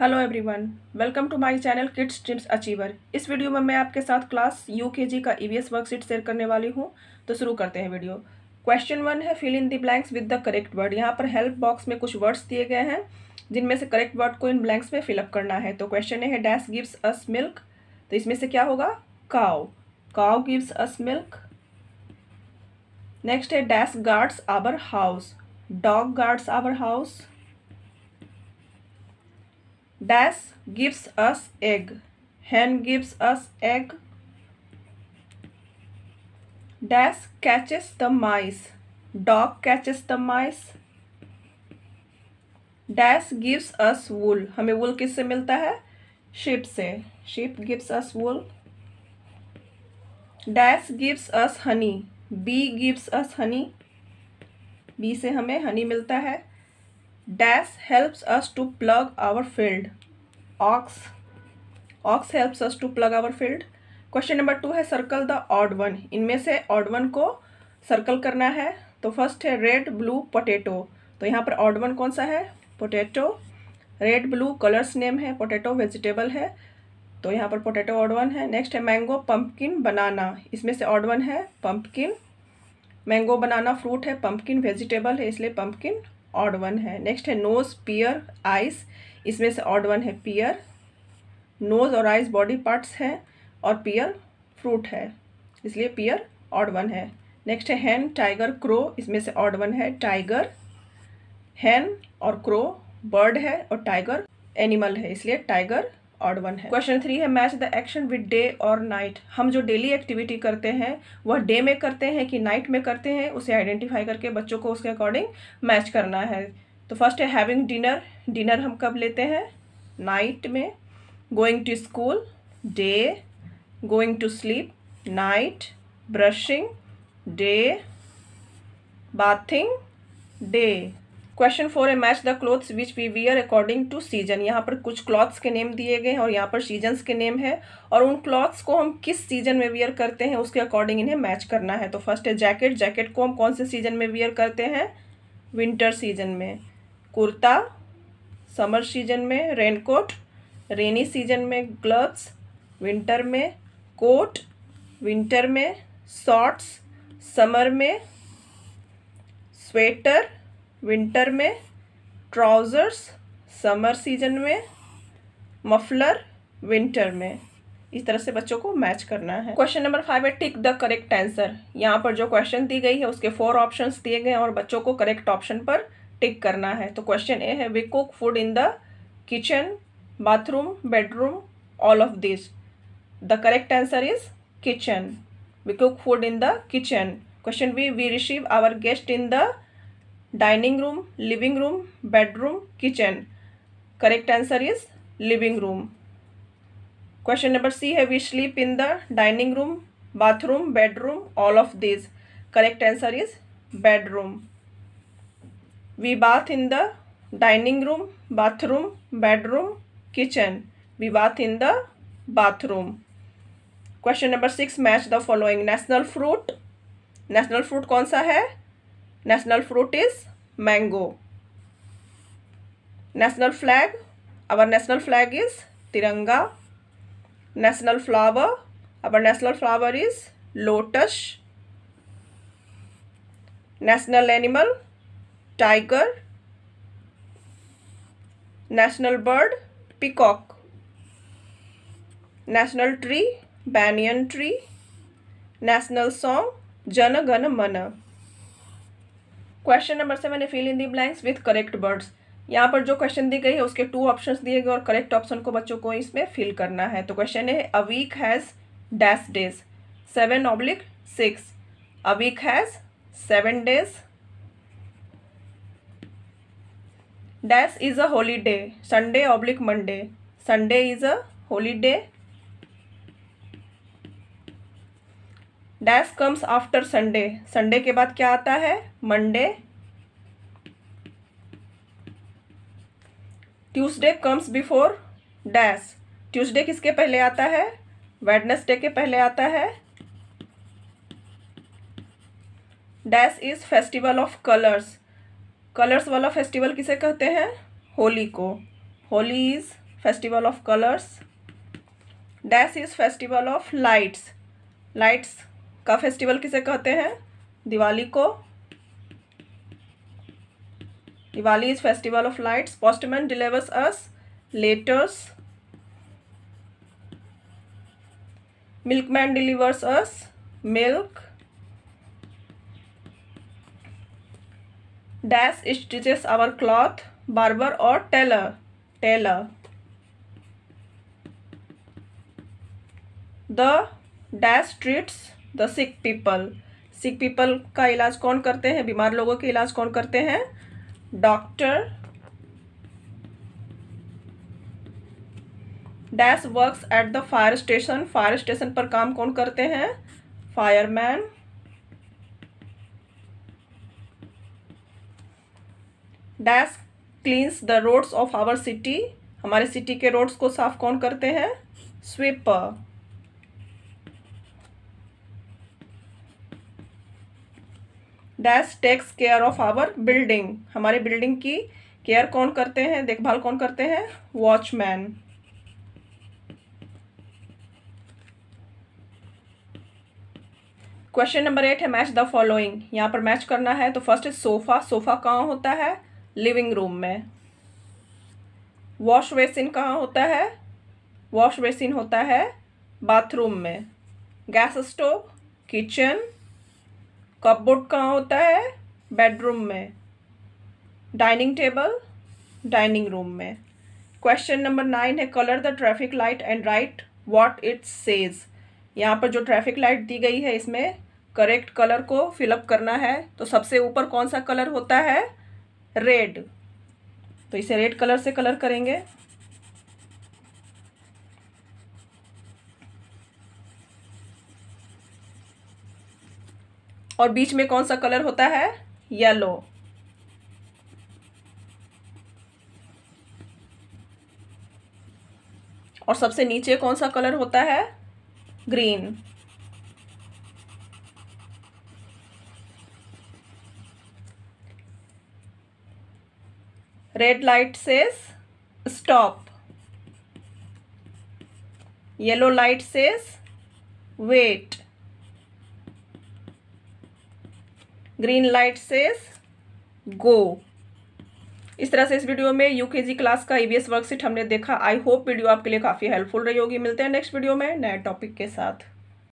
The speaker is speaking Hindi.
hello everyone welcome to my channel kids dreams achiever इस वीडियो में मैं आपके साथ क्लास यूकेजी का ईवीएस वर्कशीट शेयर करने वाली हूँ तो शुरू करते हैं वीडियो क्वेश्चन वन है fill in the blanks with the correct word यहाँ पर हेल्प बॉक्स में कुछ वर्ड्स दिए गए हैं जिनमें से करेक्ट वर्ड को इन ब्लैंक्स में फिलअप करना है तो क्वेश्चन है डैश गिव्स अस मिल्क तो इसमें से क्या होगा cow cow gives us milk next है dash guards our house dog guards our house dash gives us egg hen gives us egg dash catches the mice dog catches the mice dash gives us wool हमें वुल किससे मिलता है शिप से sheep gives us wool dash gives us honey bee gives us honey bee से हमें हनी मिलता है dash helps us to plug our field ox ox helps us to plug our field question number two है सर्कल द ऑड वन इनमें से ऑड वन को सर्कल करना है तो फर्स्ट है रेड ब्लू पोटैटो तो यहाँ पर ऑड वन कौन सा है potato red blue colours name है पोटैटो वेजिटेबल है तो यहाँ पर पोटैटो ऑड वन है नेक्स्ट है मैंगो पम्पकिन बनाना इसमें से ऑड वन है पम्पकिन मैंगो बनाना फ्रूट है पम्पकिन वेजिटेबल है इसलिए पम्पकिन ऑड वन है नेक्स्ट है नोज पियर आइस इसमें से ऑड वन है पियर नोज और आइस बॉडी पार्ट्स हैं और पियर फ्रूट है इसलिए पियर ऑड वन है नेक्स्ट है हैन टाइगर क्रो इसमें से ऑड वन है टाइगर हैन और क्रो बर्ड है और टाइगर एनिमल है इसलिए टाइगर ऑड वन है क्वेश्चन थ्री है match the action with day और नाइट हम जो डेली एक्टिविटी करते हैं वह डे में करते हैं कि नाइट में करते हैं उसे आइडेंटिफाई करके बच्चों को उसके अकॉर्डिंग मैच करना है तो फर्स्ट है हैविंग डिनर डिनर हम कब लेते हैं नाइट में going to school day going to sleep night brushing day bathing day question four है match the clothes which we wear according to season यहाँ पर कुछ क्लॉथ्स के नेम दिए गए हैं और यहाँ पर सीजन्स के नेम है और उन क्लॉथ्स को हम किस सीजन में वियर करते हैं उसके अकॉर्डिंग इन्हें मैच करना है तो फर्स्ट है जैकेट जैकेट को हम कौन से सीजन में वियर करते हैं विंटर सीजन में कुर्ता समर सीजन में रेनकोट रेनी सीजन में ग्लव्स विंटर में कोट विंटर में शॉर्ट्स समर में स्वेटर विंटर में ट्राउज़र्स समर सीजन में मफलर विंटर में इस तरह से बच्चों को मैच करना है क्वेश्चन नंबर फाइव है टिक द करेक्ट आंसर यहाँ पर जो क्वेश्चन दी गई है उसके फोर ऑप्शंस दिए गए हैं और बच्चों को करेक्ट ऑप्शन पर टिक करना है तो क्वेश्चन ए है we cook food in the kitchen bathroom bedroom all of this the correct answer is kitchen we cook food in the kitchen question B we receive our guest in the dining room living room bedroom kitchen correct answer is living room question number C है we sleep in the dining room bathroom bedroom all of this correct answer is bedroom we bath in the dining room bathroom bedroom kitchen we bath in the bathroom question number six match the following national fruit national fruit कौन सा है national fruit is mango national flag our national flag is tiranga national flower our national flower is lotus national animal tiger national bird peacock national tree banyan tree national song jana gana mana question number से मैंने fill in the blanks with correct words यहाँ पर जो क्वेश्चन दी गई है उसके टू ऑप्शंस दिए गए और करेक्ट ऑप्शन को बच्चों को इसमें फिल करना है तो क्वेश्चन है a week has dash days seven oblique six a week has seven days dash is a day Sunday oblique Monday Sunday is a day dash comes after Sunday Sunday के बाद क्या आता है Monday Tuesday comes before dash Tuesday किसके पहले आता है वेडनेसडे के पहले आता है dash is festival of colours colours वाला फेस्टिवल किसे कहते हैं होली को Holi is festival of colours dash is festival of lights lights का फेस्टिवल किसे कहते हैं दिवाली को Diwali is festival of lights postman delivers us letters milkman delivers us milk dash stitches our cloth barber और tailor tailor the dash treats the sick people sick people का इलाज कौन करते हैं बीमार लोगों के इलाज कौन करते हैं doctor dash works at the fire station fire station पर काम कौन करते हैं fireman dash cleans the roads of our city हमारे सिटी के रोड्स को साफ कौन करते हैं sweeper dash takes care of our building हमारे बिल्डिंग की केयर कौन करते हैं देखभाल कौन करते हैं वॉचमैन क्वेश्चन नंबर एट है मैच द फॉलोइंग यहाँ पर मैच करना है तो फर्स्ट इज सोफा सोफा कहाँ होता है लिविंग रूम में वॉश बेसिन कहाँ होता है वॉश बेसिन होता है बाथरूम में गैस स्टोव किचन कपबोर्ड कहाँ होता है बेडरूम में डाइनिंग टेबल डाइनिंग रूम में क्वेश्चन नंबर नाइन है colour the traffic light and write what it says यहाँ पर जो ट्रैफिक लाइट दी गई है इसमें करेक्ट कलर को फिलअप करना है तो सबसे ऊपर कौन सा कलर होता है रेड तो इसे रेड कलर से कलर करेंगे और बीच में कौन सा कलर होता है येलो और सबसे नीचे कौन सा कलर होता है green red light says stop yellow light says wait green light से गो इस तरह से इस वीडियो में यूकेजी क्लास का ईवीएस e वर्कशीट हमने देखा आई होप वीडियो आपके लिए काफ़ी हेल्पफुल रही होगी मिलते हैं नेक्स्ट वीडियो में नए टॉपिक के साथ